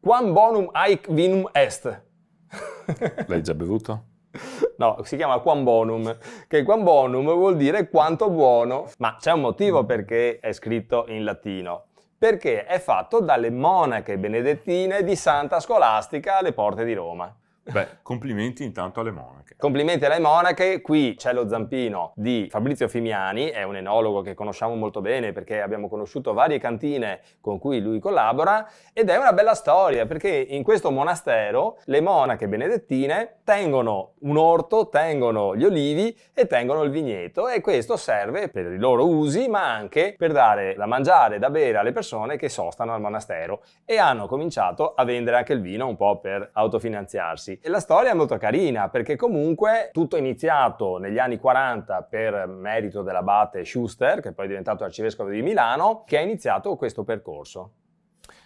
Quam bonum haec vinum est. L'hai già bevuto? No, si chiama quam bonum, che quam bonum vuol dire quanto buono, ma c'è un motivo perché è scritto in latino, perché è fatto dalle monache benedettine di Santa Scolastica alle porte di Roma. Beh, complimenti intanto alle monache. Complimenti alle monache, qui c'è lo zampino di Fabrizio Fimiani, è un enologo che conosciamo molto bene perché abbiamo conosciuto varie cantine con cui lui collabora ed è una bella storia perché in questo monastero le monache benedettine tengono un orto, tengono gli olivi e tengono il vigneto e questo serve per i loro usi ma anche per dare da mangiare, da bere alle persone che sostano al monastero e hanno cominciato a vendere anche il vino un po' per autofinanziarsi. E la storia è molto carina perché comunque tutto è iniziato negli anni 40 per merito dell'abate Schuster, che poi è diventato arcivescovo di Milano, che ha iniziato questo percorso.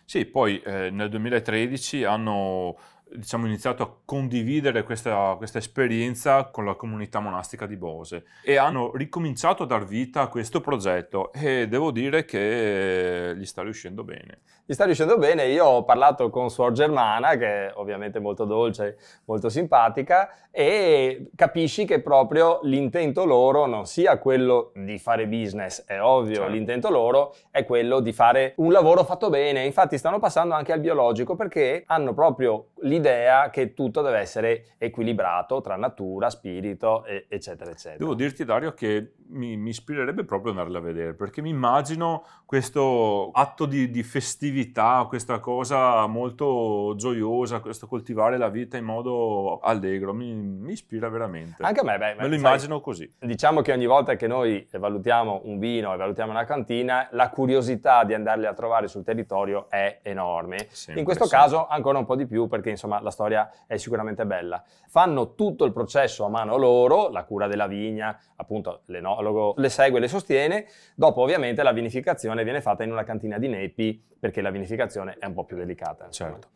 Sì, poi eh, nel 2013 hanno diciamo, iniziato a condividere questa, questa, esperienza con la comunità monastica di Bose e hanno ricominciato a dar vita a questo progetto e devo dire che gli sta riuscendo bene. Gli sta riuscendo bene, io ho parlato con Suor Germana, che è ovviamente molto dolce, molto simpatica, e capisci che proprio l'intento loro non sia quello di fare business, è ovvio, certo. l'intento loro è quello di fare un lavoro fatto bene, infatti stanno passando anche al biologico perché hanno proprio l'idea che tutto deve essere equilibrato tra natura, spirito, eccetera, eccetera. Devo dirti, Dario, che mi, mi, ispirerebbe proprio andarla a vedere, perché mi immagino questo atto di, di, festività, questa cosa molto gioiosa, questo coltivare la vita in modo allegro, mi, mi ispira veramente. Anche a me, beh, me lo sai, immagino così. Diciamo che ogni volta che noi valutiamo un vino e valutiamo una cantina, la curiosità di andarli a trovare sul territorio è enorme. Sempre, in questo sempre. caso ancora un po' di più, perché insomma la storia è sicuramente bella. Fanno tutto il processo a mano loro, la cura della vigna, appunto le no- enologo le segue, le sostiene. Dopo ovviamente la vinificazione viene fatta in una cantina di nepi perché la vinificazione è un po' più delicata. Certo.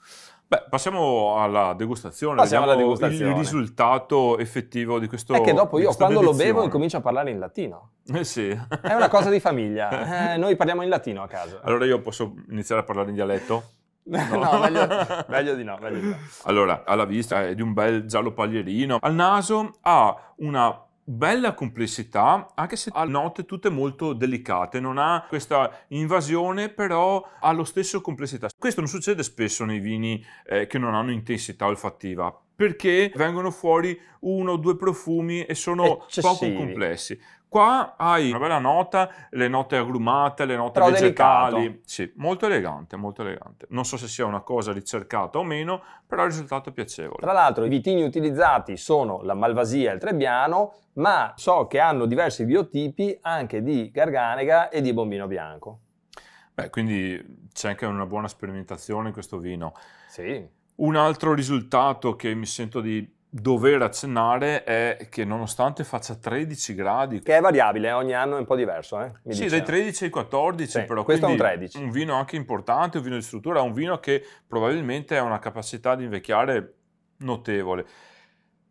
Beh, passiamo alla degustazione. Passiamo alla degustazione. Il risultato effettivo di questo. È che dopo io quando dedizione. lo bevo incomincio a parlare in latino. Eh sì. È una cosa di famiglia. Eh, noi parliamo in latino a casa. Allora io posso iniziare a parlare in dialetto? No, no meglio, meglio, di no, meglio, di no, Allora, alla vista è di un bel giallo paglierino. Al naso ha una bella complessità, anche se ha note tutte molto delicate, non ha questa invasione, però ha lo stesso complessità. Questo non succede spesso nei vini eh, che non hanno intensità olfattiva, perché vengono fuori uno o due profumi e sono Eccessivi. poco complessi. Qua hai una bella nota, le note agrumate, le note Però vegetali. Delicato. Sì, molto elegante, molto elegante. Non so se sia una cosa ricercata o meno, però il risultato è piacevole. Tra l'altro i vitigni utilizzati sono la Malvasia e il Trebbiano, ma so che hanno diversi biotipi anche di Garganega e di Bombino Bianco. Beh, quindi c'è anche una buona sperimentazione in questo vino. Sì. Un altro risultato che mi sento di dover accennare è che nonostante faccia 13 gradi... Che è variabile, ogni anno è un po' diverso. Eh? sì, dice. dai 13 ai 14, sì, però questo è un 13. Un vino anche importante, un vino di struttura, un vino che probabilmente ha una capacità di invecchiare notevole.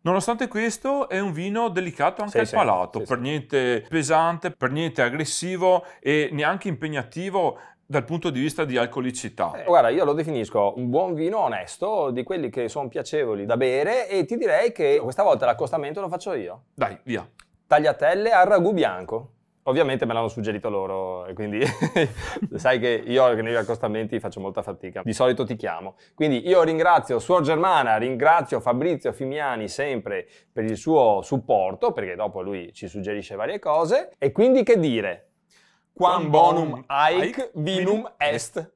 Nonostante questo è un vino delicato anche sì, al sì, palato, sì, per niente pesante, per niente aggressivo e neanche impegnativo dal punto di vista di alcolicità? Eh, guarda, io lo definisco un buon vino onesto, di quelli che sono piacevoli da bere e ti direi che questa volta l'accostamento lo faccio io. Dai, via. Tagliatelle al ragù bianco. Ovviamente me l'hanno suggerito loro e quindi sai che io negli accostamenti faccio molta fatica. Di solito ti chiamo. Quindi io ringrazio Suor Germana, ringrazio Fabrizio Fimiani sempre per il suo supporto, perché dopo lui ci suggerisce varie cose. E quindi che dire? Quam bonum haec vinum est.